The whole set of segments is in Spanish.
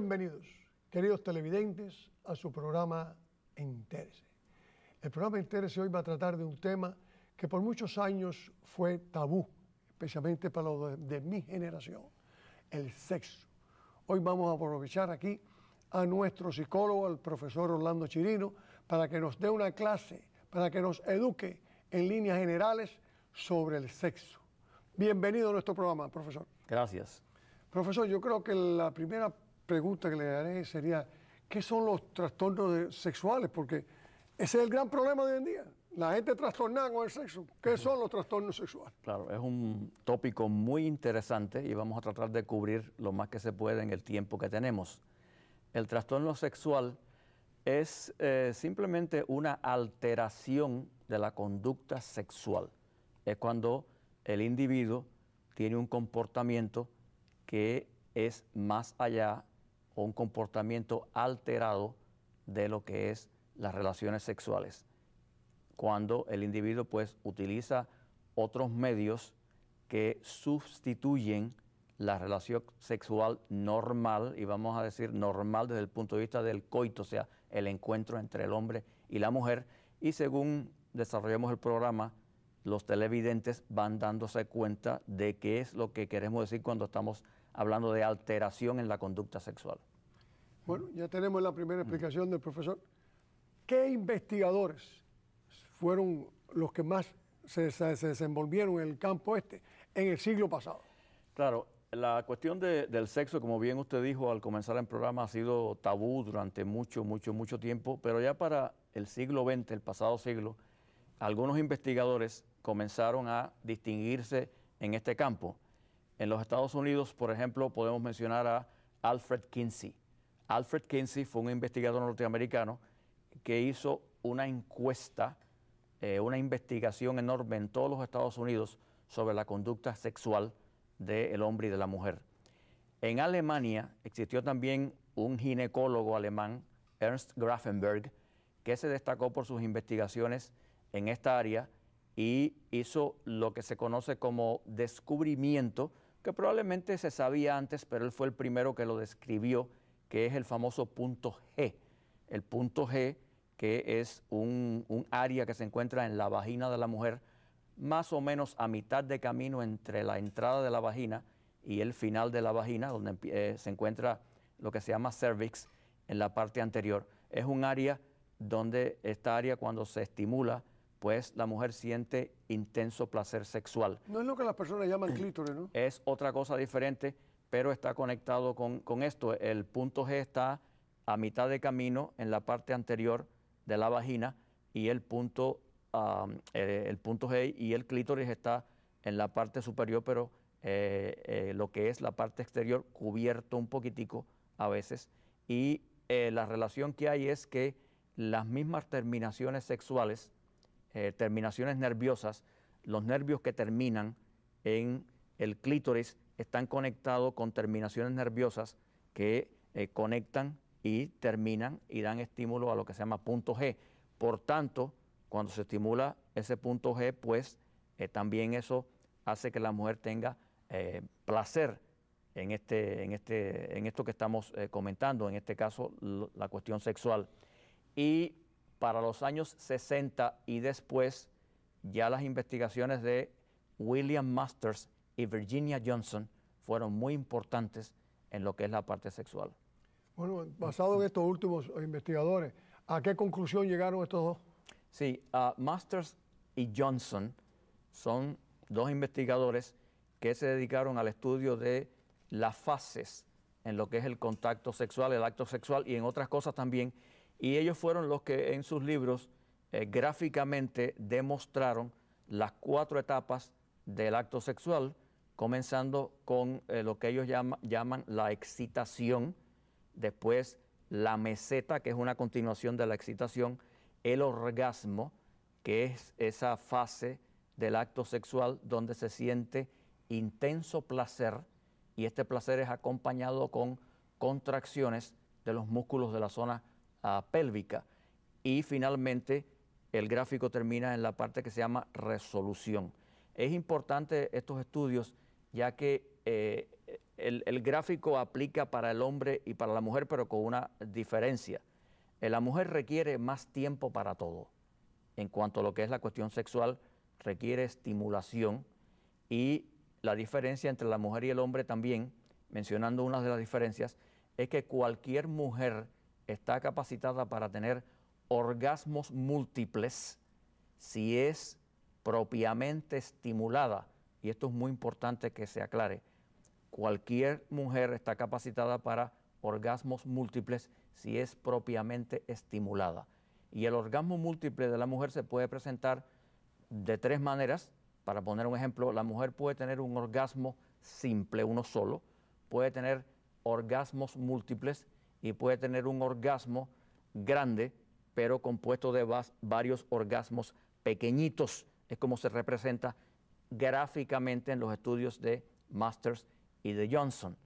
Bienvenidos, queridos televidentes, a su programa Entérese. El programa Entérese hoy va a tratar de un tema que por muchos años fue tabú, especialmente para los de, mi generación, el sexo. Hoy vamos a aprovechar aquí a nuestro psicólogo, al profesor Orlando Chirino, para que nos dé una clase, para que nos eduque en líneas generales sobre el sexo. Bienvenido a nuestro programa, profesor. Gracias. Profesor, yo creo que la primera pregunta que le haré sería, ¿qué son los trastornos sexuales? Porque ese es el gran problema de hoy en día. La gente trastornada con el sexo. ¿Qué son los trastornos sexuales? Claro, es un tópico muy interesante y vamos a tratar de cubrir lo más que se puede en el tiempo que tenemos. El trastorno sexual es eh, simplemente una alteración de la conducta sexual. Es cuando el individuo tiene un comportamiento que es más allá un comportamiento alterado de lo que es las relaciones sexuales. Cuando el individuo pues utiliza otros medios que sustituyen la relación sexual normal, y vamos a decir normal desde el punto de vista del coito, o sea, el encuentro entre el hombre y la mujer. Y según desarrollamos el programa, los televidentes van dándose cuenta de qué es lo que queremos decir cuando estamos hablando de alteración en la conducta sexual. Bueno, ya tenemos la primera mm. explicación del profesor. ¿Qué investigadores fueron los que más se, desenvolvieron en el campo este en el siglo pasado? Claro, la cuestión del sexo, como bien usted dijo al comenzar el programa, ha sido tabú durante mucho, mucho, mucho tiempo, pero ya para el siglo XX, el pasado siglo, algunos investigadores comenzaron a distinguirse en este campo. En los Estados Unidos, por ejemplo, podemos mencionar a Alfred Kinsey. Alfred Kinsey fue un investigador norteamericano que hizo una encuesta, eh, una investigación enorme en todos los Estados Unidos sobre la conducta sexual del hombre y de la mujer. En Alemania existió también un ginecólogo alemán, Ernst Grafenberg, que se destacó por sus investigaciones en esta área y hizo lo que se conoce como descubrimiento, que probablemente se sabía antes, pero él fue el primero que lo describió, que es el famoso punto G. El punto G, que es un, área que se encuentra en la vagina de la mujer, más o menos a mitad de camino entre la entrada de la vagina y el final de la vagina, donde eh, se encuentra lo que se llama cervix en la parte anterior. Es un área donde esta área cuando se estimula pues la mujer siente intenso placer sexual. No es lo que las personas llaman clítoris, ¿no? Es otra cosa diferente, pero está conectado con, esto. El punto G está a mitad de camino en la parte anterior de la vagina y el punto, eh, el punto G y el clítoris está en la parte superior, pero eh, eh, lo que es la parte exterior cubierto un poquitico a veces. Y la relación que hay es que las mismas terminaciones sexuales eh, terminaciones nerviosas, los nervios que terminan en el clítoris están conectados con terminaciones nerviosas que eh, conectan y terminan y dan estímulo a lo que se llama punto G. Por tanto, cuando se estimula ese punto G, pues eh, también eso hace que la mujer tenga placer en, este, en, este, en esto que estamos comentando, en este caso la cuestión sexual. Y para los años 60 y después, ya las investigaciones de William Masters y Virginia Johnson fueron muy importantes en lo que es la parte sexual. Bueno, basado en estos últimos investigadores, ¿a qué conclusión llegaron estos dos? Sí, Masters y Johnson son dos investigadores que se dedicaron al estudio de las fases en lo que es el contacto sexual, el acto sexual y en otras cosas también. Y ellos fueron los que en sus libros eh, gráficamente demostraron las cuatro etapas del acto sexual, comenzando con eh, lo que ellos llaman la excitación, después la meseta, que es una continuación de la excitación, el orgasmo, que es esa fase del acto sexual donde se siente intenso placer y este placer es acompañado con contracciones de los músculos de la zona pélvica. Y finalmente el gráfico termina en la parte que se llama resolución. Es importante estos estudios ya que eh, el, gráfico aplica para el hombre y para la mujer, pero con una diferencia. Eh, la mujer requiere más tiempo para todo. En cuanto a lo que es la cuestión sexual, requiere estimulación y la diferencia entre la mujer y el hombre también, mencionando una de las diferencias, es que cualquier mujer está capacitada para tener orgasmos múltiples si es propiamente estimulada, y esto es muy importante que se aclare, cualquier mujer está capacitada para orgasmos múltiples si es propiamente estimulada. Y el orgasmo múltiple de la mujer se puede presentar de tres maneras. Para poner un ejemplo, la mujer puede tener un orgasmo simple, uno solo, puede tener orgasmos múltiples y puede tener un orgasmo grande, pero compuesto de varios orgasmos pequeñitos. Es como se representa gráficamente en los estudios de Masters y de Johnson.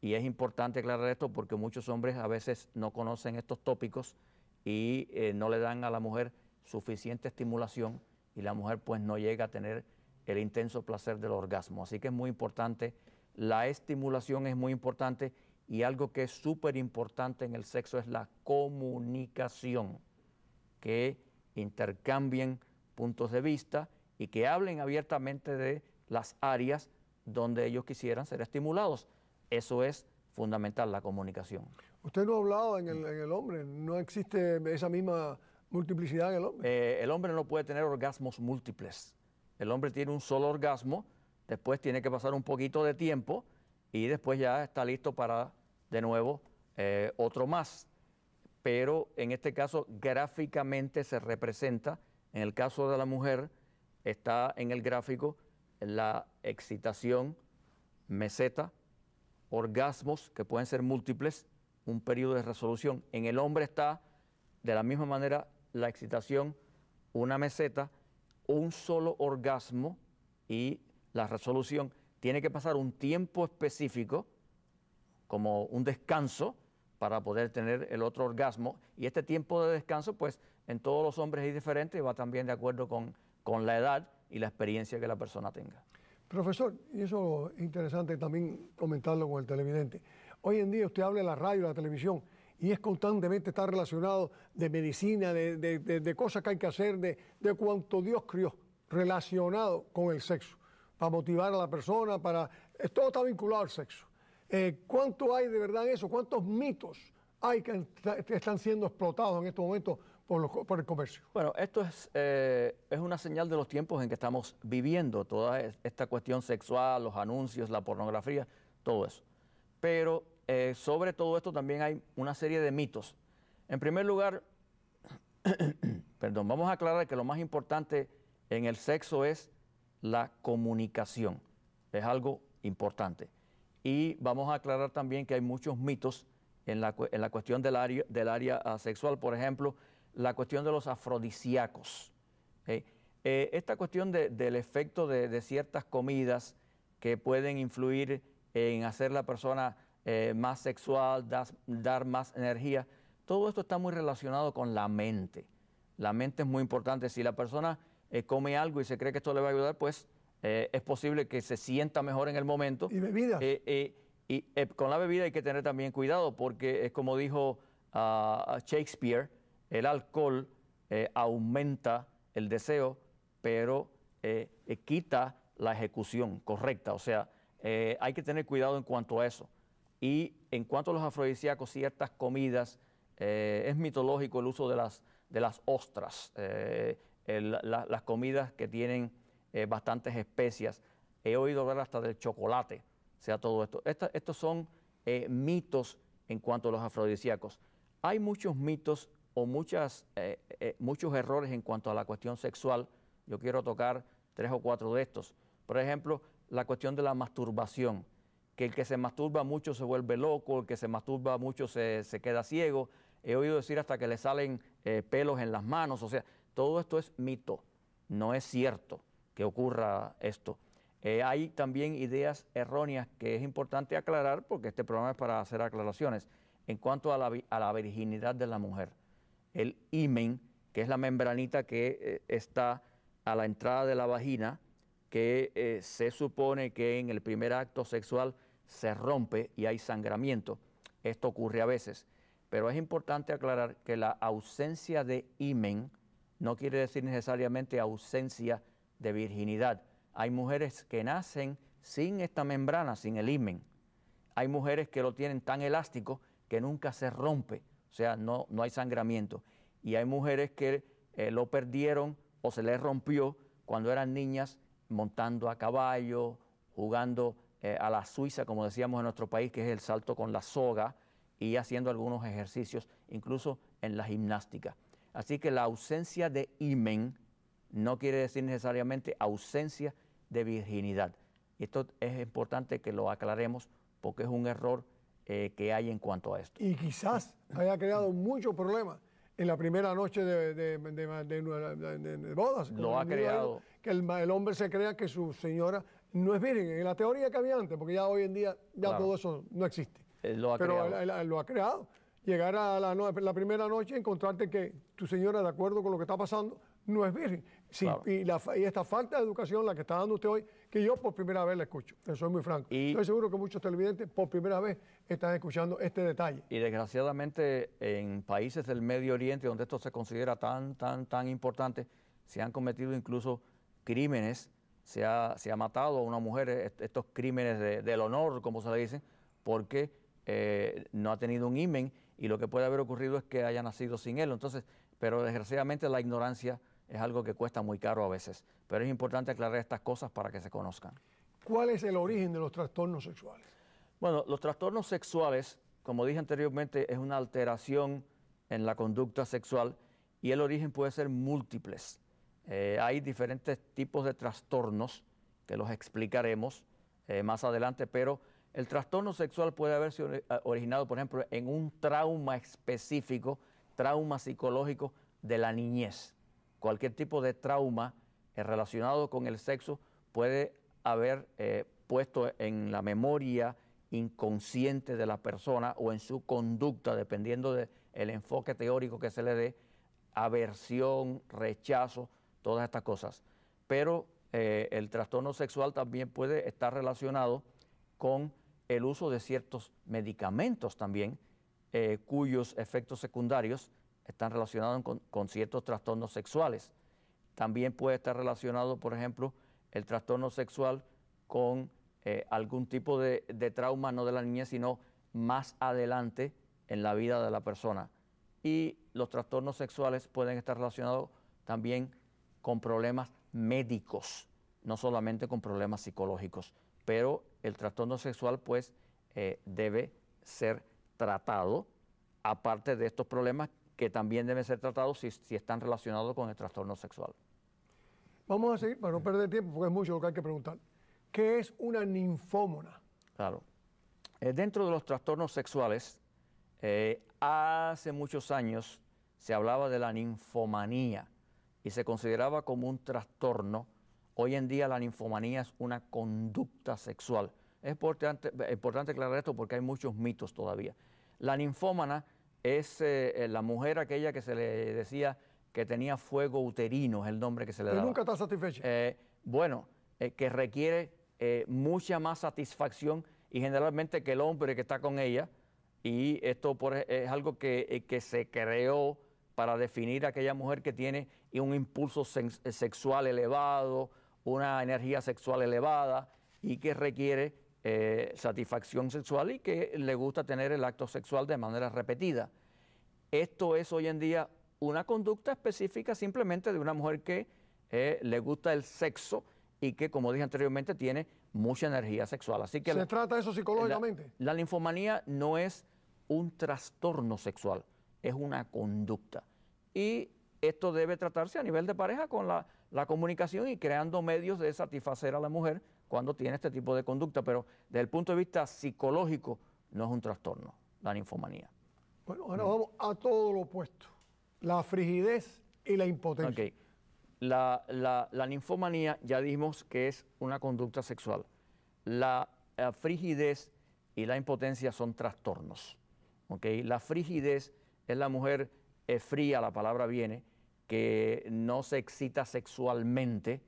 Y es importante aclarar esto porque muchos hombres a veces no conocen estos tópicos y eh, no le dan a la mujer suficiente estimulación y la mujer pues no llega a tener el intenso placer del orgasmo. Así que es muy importante, la estimulación es muy importante y algo que es súper importante en el sexo es la comunicación, que intercambien puntos de vista y que hablen abiertamente de las áreas donde ellos quisieran ser estimulados. Eso es fundamental, la comunicación. Usted no ha hablado en el, hombre, no existe esa misma multiplicidad en el hombre. Eh, el hombre no puede tener orgasmos múltiples. El hombre tiene un solo orgasmo, después tiene que pasar un poquito de tiempo y después ya está listo para de nuevo, eh, otro más. Pero en este caso gráficamente se representa, en el caso de la mujer, está en el gráfico la excitación, meseta, orgasmos, que pueden ser múltiples, un periodo de resolución. En el hombre está de la misma manera la excitación, una meseta, un solo orgasmo y la resolución. Tiene que pasar un tiempo específico como un descanso para poder tener el otro orgasmo. Y este tiempo de descanso, pues en todos los hombres es diferente y va también de acuerdo con, la edad y la experiencia que la persona tenga. Profesor, y eso es interesante también comentarlo con el televidente. Hoy en día usted habla de la radio, de la televisión, y es constantemente está relacionado de medicina, de, cosas que hay que hacer, de, de cuanto Dios crió, relacionado con el sexo, para motivar a la persona, para... Todo está vinculado al sexo. Eh, ¿Cuánto hay de verdad en eso? ¿Cuántos mitos hay que están siendo explotados en estos momentos por, el comercio? Bueno, esto eh, es, una señal de los tiempos en que estamos viviendo, toda esta cuestión sexual, los anuncios, la pornografía, todo eso. Pero eh, sobre todo esto también hay una serie de mitos. En primer lugar, perdón, vamos a aclarar que lo más importante en el sexo es la comunicación. Es algo importante. Y vamos a aclarar también que hay muchos mitos en la, cuestión del área, del área ah, sexual, por ejemplo, la cuestión de los afrodisíacos. ¿eh? Eh, esta cuestión del efecto de, ciertas comidas que pueden influir en hacer la persona eh, más sexual, dar más energía, todo esto está muy relacionado con la mente. La mente es muy importante. Si la persona come algo y se cree que esto le va a ayudar, pues eh, es posible que se sienta mejor en el momento. ¿Y bebida? Eh, eh, y con la bebida hay que tener también cuidado porque es como dijo ah, Shakespeare, el alcohol aumenta el deseo, pero quita la ejecución correcta. O sea, hay que tener cuidado en cuanto a eso. Y en cuanto a los afrodisíacos, ciertas comidas, es mitológico el uso de las, de las ostras, las comidas que tienen eh, bastantes especias. He oído hablar hasta del chocolate, o sea, todo esto. estos son eh, mitos en cuanto a los afrodisíacos. Hay muchos mitos o muchas, eh, muchos errores en cuanto a la cuestión sexual. Yo quiero tocar tres o cuatro de estos. Por ejemplo, la cuestión de la masturbación, que el que se masturba mucho se vuelve loco, el que se masturba mucho se queda ciego. He oído decir hasta que le salen pelos en las manos, o sea, todo esto es mito, no es cierto que ocurra esto. Eh, hay también ideas erróneas que es importante aclarar porque este programa es para hacer aclaraciones. En cuanto a la, virginidad de la mujer, el imen, que es la membranita que eh, está a la entrada de la vagina, que eh, se supone que en el primer acto sexual se rompe y hay sangramiento. Esto ocurre a veces. Pero es importante aclarar que la ausencia de imen no quiere decir necesariamente ausencia de virginidad. Hay mujeres que nacen sin esta membrana, sin el himen. Hay mujeres que lo tienen tan elástico que nunca se rompe, o sea, no, no hay sangramiento. Y hay mujeres que eh, lo perdieron o se les rompió cuando eran niñas montando a caballo, jugando eh, a la Suiza, como decíamos en nuestro país, que es el salto con la soga, y haciendo algunos ejercicios, incluso en la gimnástica. Así que la ausencia de himen no quiere decir necesariamente ausencia de virginidad. Y esto es importante que lo aclaremos porque es un error eh, que hay en cuanto a esto. Y quizás haya creado muchos problemas en la primera noche de, bodas. Lo ha creado. Que el, hombre se crea que su señora no es virgen, en la teoría que había antes, porque ya hoy en día ya todo eso no existe. Eh, lo ha Pero creado. lo ha creado. Llegar a la, la primera noche y encontrarte que tu señora, de acuerdo con lo que está pasando, no es virgen. Sí, y, esta falta de educación, la que está dando usted hoy, que yo por primera vez la escucho, soy muy franco. Y, Estoy seguro que muchos televidentes por primera vez están escuchando este detalle. Y desgraciadamente en países del Medio Oriente, donde esto se considera tan, tan, tan importante, se han cometido incluso crímenes, se ha, se ha matado a una mujer, e, estos crímenes de, del honor, como se le dice, porque eh, no ha tenido un imen y lo que puede haber ocurrido es que haya nacido sin él. Entonces, pero desgraciadamente la ignorancia es algo que cuesta muy caro a veces, pero es importante aclarar estas cosas para que se conozcan. ¿Cuál es el origen de los trastornos sexuales? Bueno, los trastornos sexuales, como dije anteriormente, es una alteración en la conducta sexual y el origen puede ser múltiples. Eh, hay diferentes tipos de trastornos que los explicaremos eh, más adelante, pero el trastorno sexual puede haberse eh, originado, por ejemplo, en un trauma específico, trauma psicológico de la niñez cualquier tipo de trauma relacionado con el sexo puede haber eh, puesto en la memoria inconsciente de la persona o en su conducta, dependiendo del enfoque teórico que se le dé, aversión, rechazo, todas estas cosas. Pero eh, el trastorno sexual también puede estar relacionado con el uso de ciertos medicamentos también, eh, cuyos efectos secundarios están relacionados con, ciertos trastornos sexuales. También puede estar relacionado, por ejemplo, el trastorno sexual con eh, algún tipo de, trauma, no de la niñez, sino más adelante en la vida de la persona. Y los trastornos sexuales pueden estar relacionados también con problemas médicos, no solamente con problemas psicológicos. Pero el trastorno sexual, pues, eh, debe ser tratado, aparte de estos problemas que también deben ser tratados si, están relacionados con el trastorno sexual. Vamos a seguir, para no perder tiempo, porque es mucho lo que hay que preguntar. ¿Qué es una ninfómona? Claro. Eh, dentro de los trastornos sexuales, eh, hace muchos años se hablaba de la ninfomanía y se consideraba como un trastorno. Hoy en día la ninfomanía es una conducta sexual. Es importante, eh, importante aclarar esto porque hay muchos mitos todavía. La ninfómana es eh, la mujer aquella que se le decía que tenía fuego uterino, es el nombre que se le da. ¿Y nunca está satisfecha? Eh, bueno, eh, que requiere mucha más satisfacción y generalmente que el hombre que está con ella, y esto e, es algo que, que, se creó para definir a aquella mujer que tiene un impulso sexual elevado, una energía sexual elevada y que requiere eh, satisfacción sexual y que le gusta tener el acto sexual de manera repetida. Esto es hoy en día una conducta específica simplemente de una mujer que eh, le gusta el sexo y que, como dije anteriormente, tiene mucha energía sexual. Así que ¿Se trata eso psicológicamente? La, linfomanía no es un trastorno sexual, es una conducta. Y esto debe tratarse a nivel de pareja con la comunicación y creando medios de satisfacer a la mujer cuando tiene este tipo de conducta, pero desde el punto de vista psicológico no es un trastorno, la ninfomanía. Bueno, ahora vamos a todo lo opuesto, la frigidez y la impotencia. Okay. La, la, ninfomanía ya dijimos que es una conducta sexual. La, frigidez y la impotencia son trastornos. Okay. La frigidez es la mujer fría, la palabra viene, que no se excita sexualmente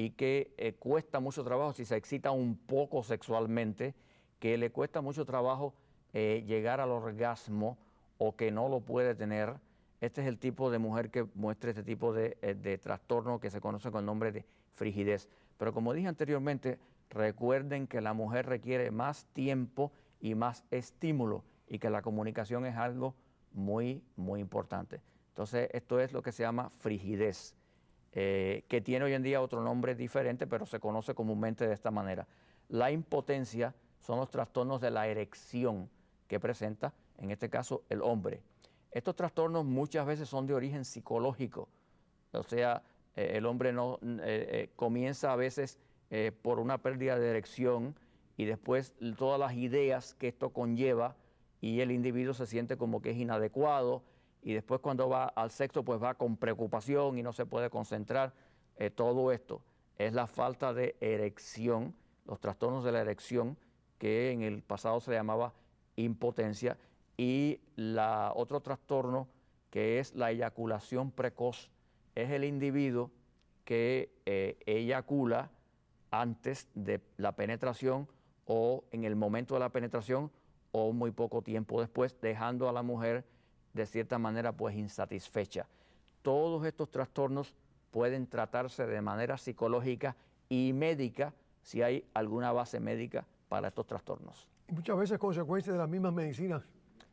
y que eh, cuesta mucho trabajo, si se excita un poco sexualmente, que le cuesta mucho trabajo eh, llegar al orgasmo o que no lo puede tener. Este es el tipo de mujer que muestra este tipo de, eh, de trastorno que se conoce con el nombre de frigidez. Pero como dije anteriormente, recuerden que la mujer requiere más tiempo y más estímulo y que la comunicación es algo muy, muy importante. Entonces, esto es lo que se llama frigidez. Eh, que tiene hoy en día otro nombre diferente, pero se conoce comúnmente de esta manera. La impotencia son los trastornos de la erección que presenta, en este caso, el hombre. Estos trastornos muchas veces son de origen psicológico, o sea, eh, el hombre no eh, comienza a veces por una pérdida de erección y después todas las ideas que esto conlleva y el individuo se siente como que es inadecuado, y después cuando va al sexo pues va con preocupación y no se puede concentrar. Eh, todo esto es la falta de erección, los trastornos de la erección que en el pasado se llamaba impotencia y la otro trastorno que es la eyaculación precoz es el individuo que eh, eyacula antes de la penetración o en el momento de la penetración o muy poco tiempo después, dejando a la mujer de cierta manera pues insatisfecha. Todos estos trastornos pueden tratarse de manera psicológica y médica si hay alguna base médica para estos trastornos. muchas veces consecuencia de las mismas medicinas.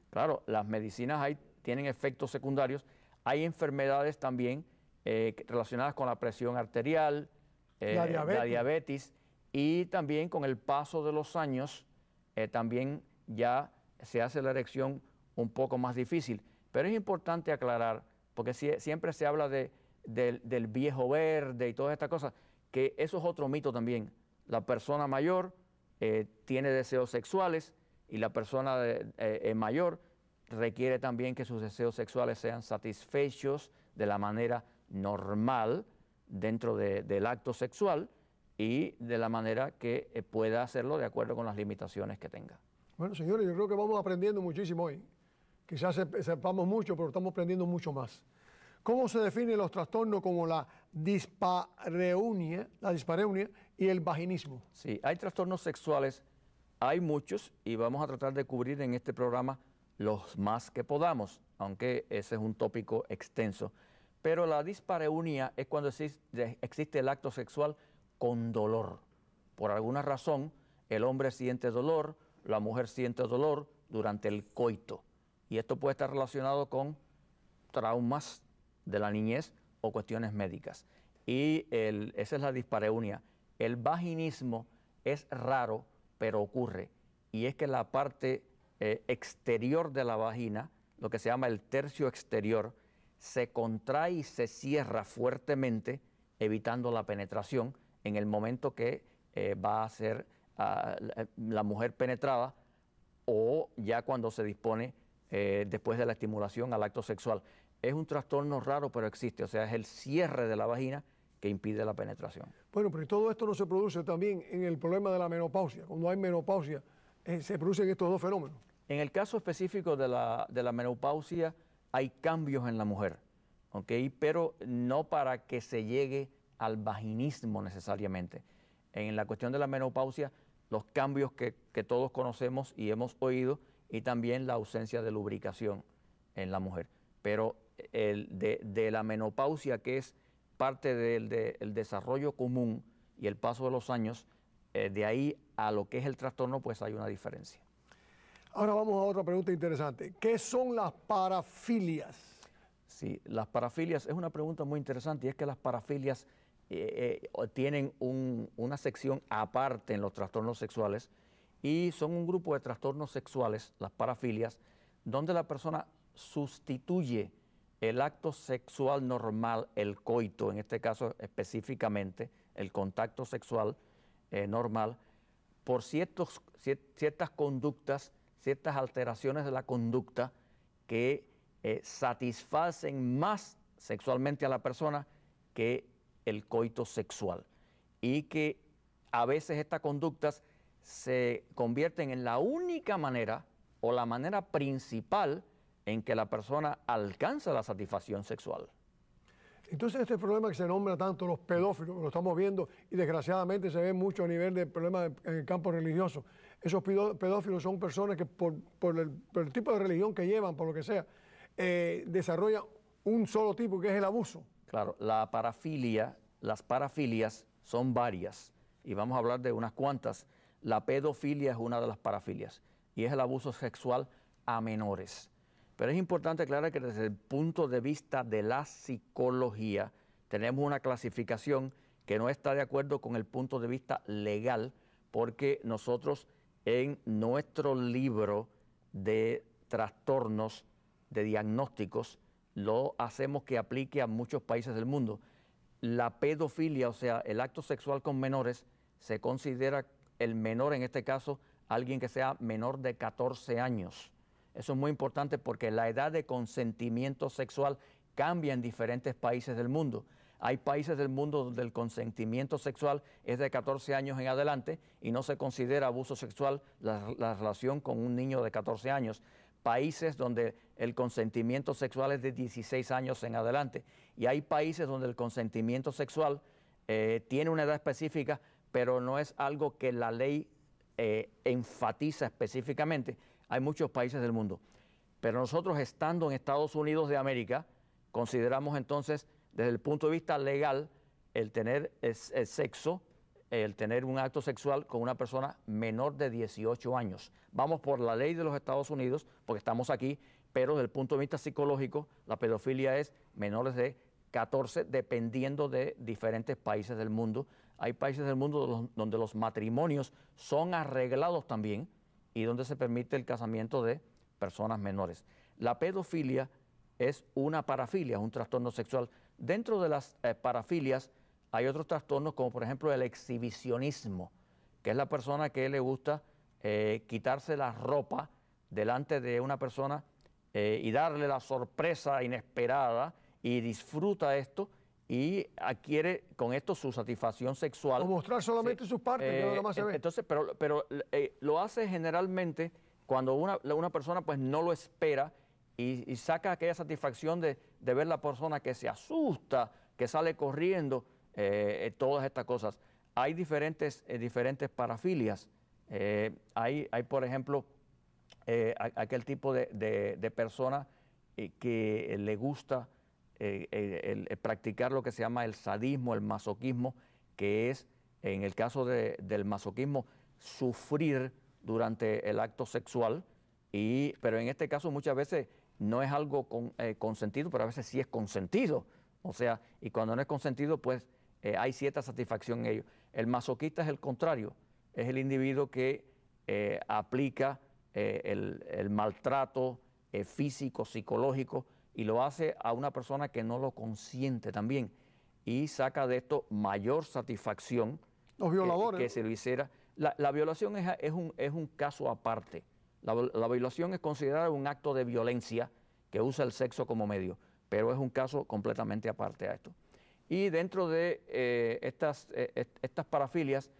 Claro, las medicinas tienen efectos secundarios. Hay enfermedades también eh, relacionadas con la presión arterial, eh, la, diabetes. y también con el paso de los años, eh, también ya se hace la erección un poco más difícil. Pero es importante aclarar, porque si, siempre se habla de, del, viejo verde y todas estas cosas, que eso es otro mito también. La persona mayor eh, tiene deseos sexuales y la persona eh, eh, mayor requiere también que sus deseos sexuales sean satisfechos de la manera normal dentro del acto sexual y de la manera que pueda hacerlo de acuerdo con las limitaciones que tenga. Bueno, señores, yo creo que vamos aprendiendo muchísimo hoy. Quizás sepamos mucho, pero estamos aprendiendo mucho más. ¿Cómo se definen los trastornos como la dispareunia, la dispareunia y el vaginismo? Sí, hay trastornos sexuales, hay muchos y vamos a tratar de cubrir en este programa los más que podamos, aunque ese es un tópico extenso. Pero la dispareunia es cuando existe el acto sexual con dolor. Por alguna razón, el hombre siente dolor, la mujer siente dolor durante el coito. Y esto puede estar relacionado con traumas de la niñez o cuestiones médicas. Y esa es la dispareunia. El vaginismo es raro, pero ocurre. Y es que la parte eh, exterior de la vagina, lo que se llama el tercio exterior, se contrae y se cierra fuertemente, evitando la penetración en el momento que eh, va a ser ah, la mujer penetrada o ya cuando se dispone eh, después de la estimulación al acto sexual. Es un trastorno raro, pero existe, o sea, es el cierre de la vagina que impide la penetración. Bueno, pero todo esto no se produce también en el problema de la menopausia. Cuando hay menopausia, eh, se producen estos dos fenómenos. En el caso específico de la, menopausia, hay cambios en la mujer, Pero no para que se llegue al vaginismo necesariamente. En la cuestión de la menopausia, los cambios que todos conocemos y hemos oído y también la ausencia de lubricación en la mujer. Pero el de, la menopausia, que es parte del desarrollo común y el paso de los años, eh, de ahí a lo que es el trastorno, pues hay una diferencia. Ahora vamos a otra pregunta interesante. ¿Qué son las parafilias? Sí, las parafilias es una pregunta muy interesante y es que las parafilias eh, eh, tienen un, una sección aparte en los trastornos sexuales y son un grupo de trastornos sexuales, las parafilias, donde la persona sustituye el acto sexual normal, el coito, en este caso específicamente, el contacto sexual eh, normal, por ciertos, ciertas conductas, ciertas alteraciones de la conducta que eh, satisfacen más sexualmente a la persona que el coito sexual. Y que a veces estas conductas se convierten en la única manera o la manera principal en que la persona alcanza la satisfacción sexual. Entonces este problema que se nombra tanto los pedófilos, lo estamos viendo y desgraciadamente se ve mucho a nivel de problemas en el campo religioso. Esos pedófilos son personas que por, el, tipo de religión que llevan, por lo que sea, eh, desarrollan un solo tipo que es el abuso. Claro, la parafilia, las parafilias son varias y vamos a hablar de unas cuantas la pedofilia es una de las parafilias y es el abuso sexual a menores. Pero es importante aclarar que desde el punto de vista de la psicología tenemos una clasificación que no está de acuerdo con el punto de vista legal porque nosotros en nuestro libro de trastornos, de diagnósticos, lo hacemos que aplique a muchos países del mundo. La pedofilia, o sea, el acto sexual con menores, se considera el menor, en este caso, alguien que sea menor de 14 años. Eso es muy importante porque la edad de consentimiento sexual cambia en diferentes países del mundo. Hay países del mundo donde el consentimiento sexual es de 14 años en adelante y no se considera abuso sexual la, relación con un niño de 14 años. Países donde el consentimiento sexual es de 16 años en adelante. Y hay países donde el consentimiento sexual eh, tiene una edad específica, pero no es algo que la ley eh, enfatiza específicamente. Hay muchos países del mundo. Pero nosotros estando en Estados Unidos de América, consideramos entonces desde el punto de vista legal el tener el sexo, el tener un acto sexual con una persona menor de 18 años. Vamos por la ley de los Estados Unidos, porque estamos aquí, pero desde el punto de vista psicológico, la pedofilia es menores de 14 dependiendo de diferentes países del mundo. Hay países del mundo donde los matrimonios son arreglados también y donde se permite el casamiento de personas menores. La pedofilia es una parafilia, es un trastorno sexual. Dentro de las eh, parafilias hay otros trastornos como por ejemplo el exhibicionismo, que es la persona que le gusta eh, quitarse la ropa delante de una persona eh, y darle la sorpresa inesperada y disfruta esto y adquiere con esto su satisfacción sexual. O mostrar solamente sus partes, que lo más se eh, ve. Entonces, pero, pero eh, lo hace generalmente cuando una, persona pues no lo espera y, saca aquella satisfacción de, de, ver la persona que se asusta, que sale corriendo, eh, todas estas cosas. Hay diferentes, diferentes parafilias. hay, hay, por ejemplo, aquel tipo de, de, de persona que le gusta eh, el, practicar lo que se llama el sadismo, el masoquismo, que es, en el caso del masoquismo, sufrir durante el acto sexual, y, pero en este caso muchas veces no es algo eh, consentido, pero a veces sí es consentido. O sea, y cuando no es consentido, pues eh, hay cierta satisfacción en ello. El masoquista es el contrario, es el individuo que aplica el, maltrato físico, psicológico y lo hace a una persona que no lo consiente también y saca de esto mayor satisfacción Los violadores. Que, se lo hiciera. La, violación es, un, es, un, caso aparte. La, violación es considerada un acto de violencia que usa el sexo como medio, pero es un caso completamente aparte a esto. Y dentro de eh, estas, eh, estas parafilias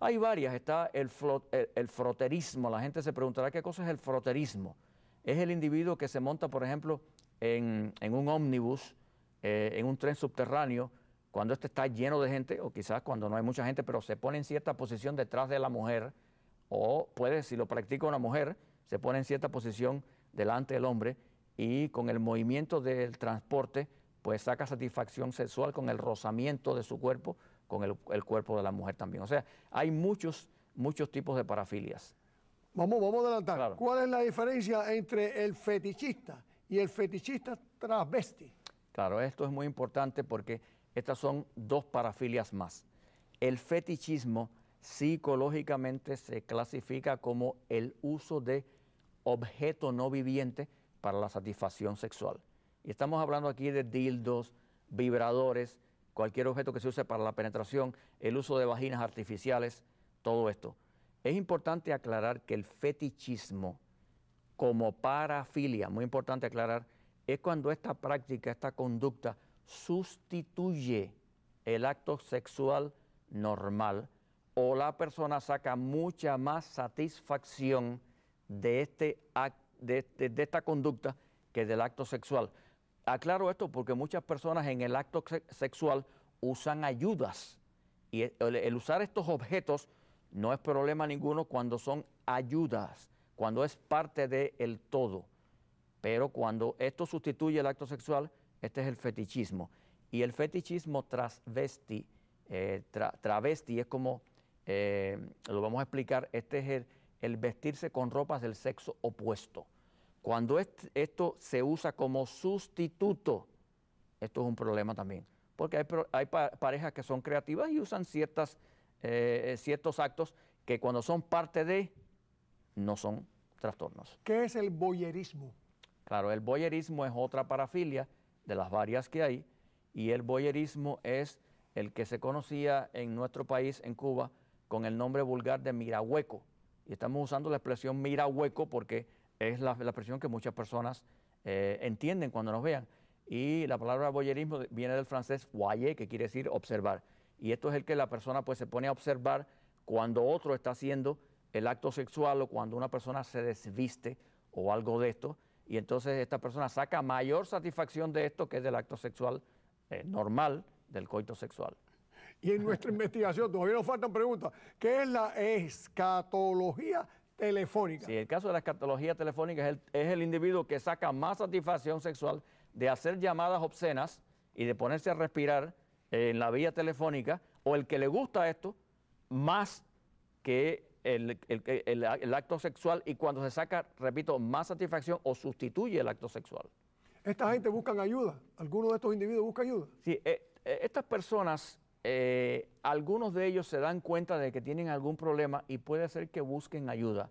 hay varias. Está el, el, el, froterismo. La gente se preguntará qué cosa es el froterismo. Es el individuo que se monta, por ejemplo, en, un ómnibus, eh, en un tren subterráneo, cuando este está lleno de gente, o quizás cuando no hay mucha gente, pero se pone en cierta posición detrás de la mujer, o puede, si lo practica una mujer, se pone en cierta posición delante del hombre y con el movimiento del transporte, pues saca satisfacción sexual con el rozamiento de su cuerpo, con el, cuerpo de la mujer también. O sea, hay muchos, muchos tipos de parafilias. Vamos, vamos a adelantar. ¿Cuál es la diferencia entre el fetichista y el fetichista travesti. Claro, esto es muy importante porque estas son dos parafilias más. El fetichismo psicológicamente se clasifica como el uso de objeto no viviente para la satisfacción sexual. Y estamos hablando aquí de dildos, vibradores, cualquier objeto que se use para la penetración, el uso de vaginas artificiales, todo esto. Es importante aclarar que el fetichismo como parafilia, muy importante aclarar, es cuando esta práctica, esta conducta sustituye el acto sexual normal o la persona saca mucha más satisfacción de, este, este de, esta conducta que del acto sexual. Aclaro esto porque muchas personas en el acto sexual usan ayudas y el usar estos objetos no es problema ninguno cuando son ayudas cuando es parte del el todo. Pero cuando esto sustituye el acto sexual, este es el fetichismo. Y el fetichismo travesti eh, es como, eh, lo vamos a explicar, este es el, vestirse con ropas del sexo opuesto. Cuando esto se usa como sustituto, esto es un problema también. Porque hay, parejas que son creativas y usan eh, ciertos actos que cuando son parte de, no son trastornos. ¿Qué es el boyerismo? Claro, el boyerismo es otra parafilia de las varias que hay y el boyerismo es el que se conocía en nuestro país, en Cuba, con el nombre vulgar de mirahueco. Y estamos usando la expresión mirahueco porque es la, expresión que muchas personas eh, entienden cuando nos vean. Y la palabra boyerismo viene del francés voyer, que quiere decir observar. Y esto es el que la persona pues se pone a observar cuando otro está haciendo el acto sexual o cuando una persona se desviste o algo de esto, y entonces esta persona saca mayor satisfacción de esto que es del acto sexual eh, normal, del coito sexual. Y en nuestra investigación todavía nos faltan preguntas. ¿Qué es la escatología telefónica? Sí, el caso de la escatología telefónica es el, individuo que saca más satisfacción sexual de hacer llamadas obscenas y de ponerse a respirar en la vía telefónica, o el que le gusta esto más que el, el, acto sexual y cuando se saca, repito, más satisfacción o sustituye el acto sexual. ¿Esta gente buscan ayuda? ¿Alguno de estos individuos busca ayuda? Sí, eh, eh, estas personas, eh, algunos de ellos se dan cuenta de que tienen algún problema y puede ser que busquen ayuda,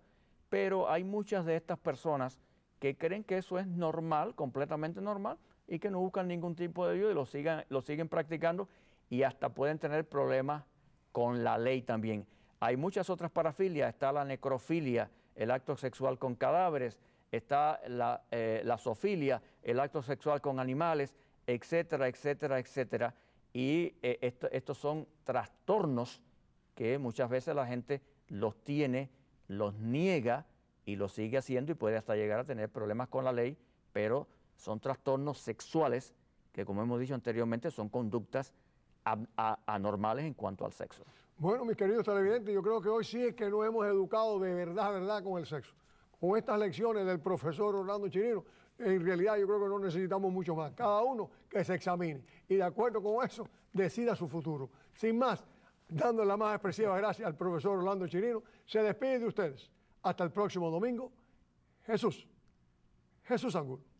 pero hay muchas de estas personas que creen que eso es normal, completamente normal, y que no buscan ningún tipo de ayuda y lo, sigan, lo siguen practicando y hasta pueden tener problemas con la ley también. Hay muchas otras parafilias, está la necrofilia, el acto sexual con cadáveres, está la, eh, zoofilia, el acto sexual con animales, etcétera, etcétera, etcétera. Y eh, estos son trastornos que muchas veces la gente los tiene, los niega y los sigue haciendo y puede hasta llegar a tener problemas con la ley, pero son trastornos sexuales que, como hemos dicho anteriormente, son conductas anormales en cuanto al sexo. Bueno, mis queridos televidentes, yo creo que hoy sí es que nos hemos educado de verdad, verdad con el sexo. Con estas lecciones del profesor Orlando Chirino, en realidad yo creo que no necesitamos mucho más. Cada uno que se examine y de acuerdo con eso decida su futuro. Sin más, dando la más expresiva gracias al profesor Orlando Chirino, se despide de ustedes. Hasta el próximo domingo. Jesús. Jesús Angulo.